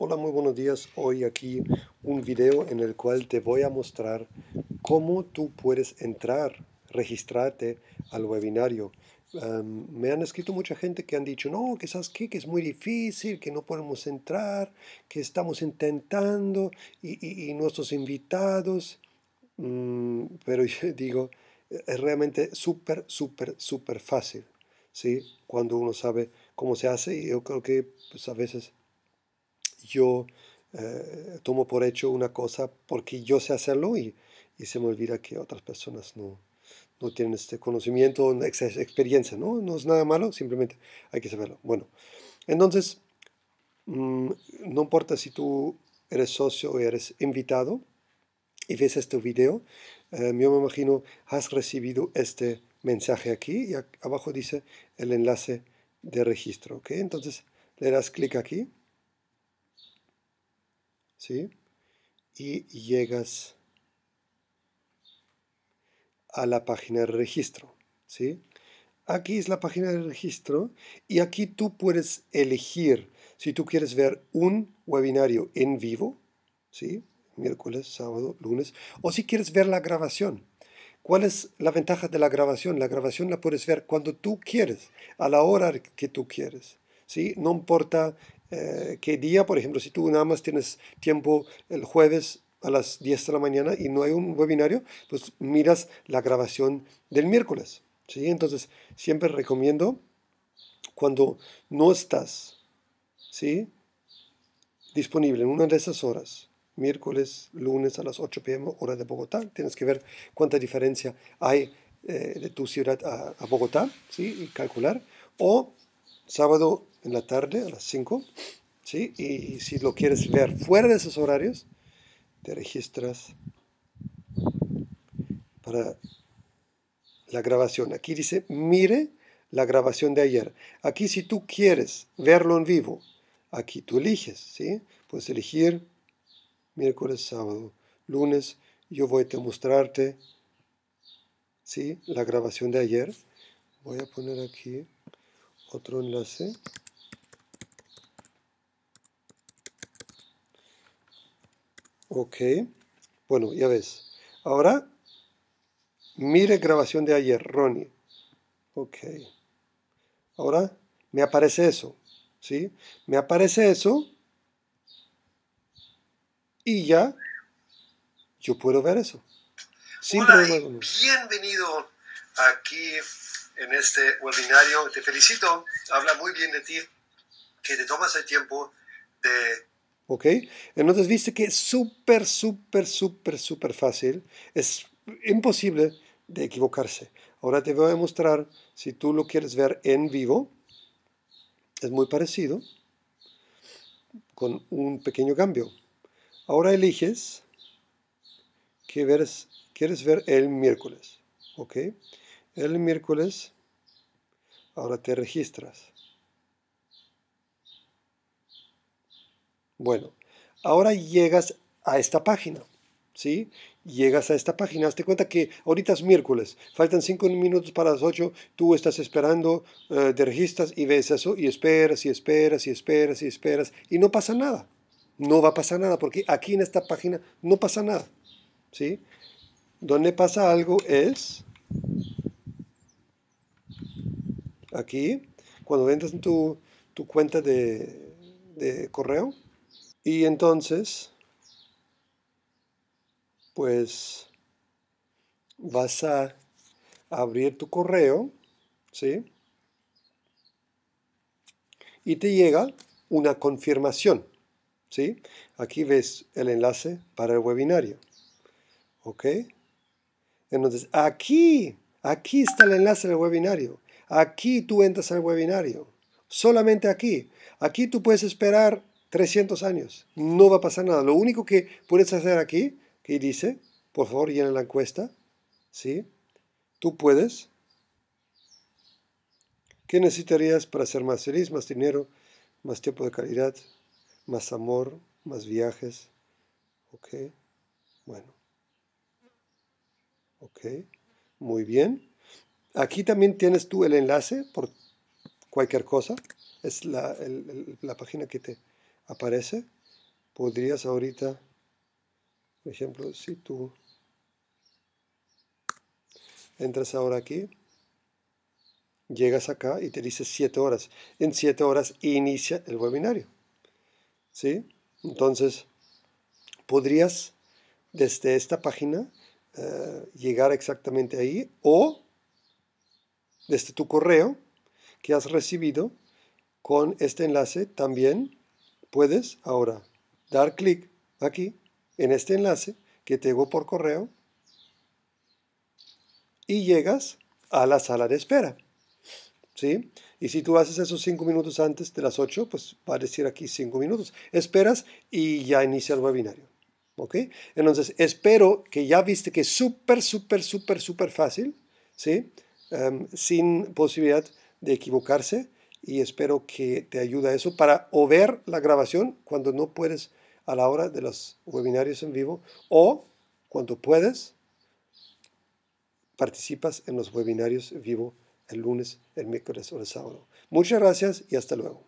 Hola, muy buenos días. Hoy aquí un video en el cual te voy a mostrar cómo tú puedes entrar, registrarte al webinario. me han escrito mucha gente que han dicho, no, que sabes qué, que es muy difícil, que no podemos entrar, que estamos intentando y, nuestros invitados. Mm, pero yo digo, es realmente súper, súper, súper fácil, ¿sí? Cuando uno sabe cómo se hace y yo creo que pues, a veces yo eh, tomo por hecho una cosa porque yo sé hacerlo y, se me olvida que otras personas no, tienen este conocimiento o experiencia, ¿no? No es nada malo, simplemente hay que saberlo. Bueno, entonces, mm, no importa si tú eres socio o eres invitado y ves este video, eh, yo me imagino has recibido este mensaje aquí y abajo dice el enlace de registro, ¿ok? Entonces le das clic aquí ¿sí? Y llegas a la página de registro, ¿sí? Aquí es la página de registro y aquí tú puedes elegir si tú quieres ver un webinario en vivo, ¿sí? miércoles, sábado, lunes, o si quieres ver la grabación. ¿Cuál es la ventaja de la grabación? La grabación la puedes ver cuando tú quieres, a la hora que tú quieres. ¿sí? No importa eh, qué día, por ejemplo, si tú nada más tienes tiempo el jueves a las 10 de la mañana y no hay un webinario, pues miras la grabación del miércoles. ¿sí? Entonces, siempre recomiendo cuando no estás ¿sí? disponible en una de esas horas, miércoles, lunes a las 8 pm, hora de Bogotá, tienes que ver cuánta diferencia hay eh, de tu ciudad a, a Bogotá ¿sí? y calcular, o sábado en la tarde, a las 5, ¿sí? Y, si lo quieres ver fuera de esos horarios, te registras para la grabación. Aquí dice, mire la grabación de ayer. Aquí si tú quieres verlo en vivo, aquí tú eliges, ¿sí? Puedes elegir miércoles, sábado, lunes. Yo voy a mostrarte, ¿sí? La grabación de ayer. Voy a poner aquí otro enlace. Ok, bueno, ya ves. Ahora, mire grabación de ayer, Ronnie. Ok. Ahora, me aparece eso, ¿sí? Me aparece eso y ya yo puedo ver eso. bienvenido aquí en este webinario. Te felicito, habla muy bien de ti, que te tomas el tiempo de ¿Ok? Entonces viste que es súper, súper, súper, súper fácil. Es imposible de equivocarse. Ahora te voy a mostrar, si tú lo quieres ver en vivo, es muy parecido, con un pequeño cambio. Ahora eliges que quieres ver el miércoles. ¿Ok? El miércoles, ahora te registras. Bueno, ahora llegas a esta página, ¿sí? Llegas a esta página, hazte cuenta que ahorita es miércoles, faltan 5 minutos para las 8, tú estás esperando, de eh, registras y ves eso y esperas y esperas y esperas y esperas y no pasa nada. No va a pasar nada porque aquí en esta página no pasa nada, ¿sí? Donde pasa algo es aquí, cuando entras en tu, cuenta de correo, y entonces, pues vas a abrir tu correo, ¿sí? Y te llega una confirmación, ¿sí? Aquí ves el enlace para el webinario, ¿ok? Entonces, aquí, aquí está el enlace del webinario. Aquí tú entras al webinario, solamente aquí. Aquí tú puedes esperar 300 años. No va a pasar nada. Lo único que puedes hacer aquí, que dice, por favor, llena la encuesta. ¿Sí? Tú puedes. ¿Qué necesitarías para ser más feliz, más dinero, más tiempo de calidad, más amor, más viajes? ¿Ok? Bueno. ¿Ok? Muy bien. Aquí también tienes tú el enlace por cualquier cosa. Es la, la página que te aparece, podrías ahorita, por ejemplo, si tú entras ahora aquí, llegas acá y te dice 7 horas. En 7 horas inicia el webinario. ¿Sí? Entonces, podrías desde esta página eh, llegar exactamente ahí o desde tu correo que has recibido con este enlace también Puedes ahora dar clic aquí en este enlace que te llegó por correo y llegas a la sala de espera. ¿Sí? Y si tú haces esos cinco minutos antes de las ocho, pues va a decir aquí cinco minutos. Esperas y ya inicia el webinario. ¿Ok? Entonces, espero que ya viste que es súper, súper, súper, súper fácil, ¿sí? Em, sin posibilidad de equivocarse y espero que te ayude a eso para o ver la grabación cuando no puedes a la hora de los webinarios en vivo o cuando puedes participas en los webinarios en vivo el lunes, el miércoles o el sábado. Muchas gracias y hasta luego.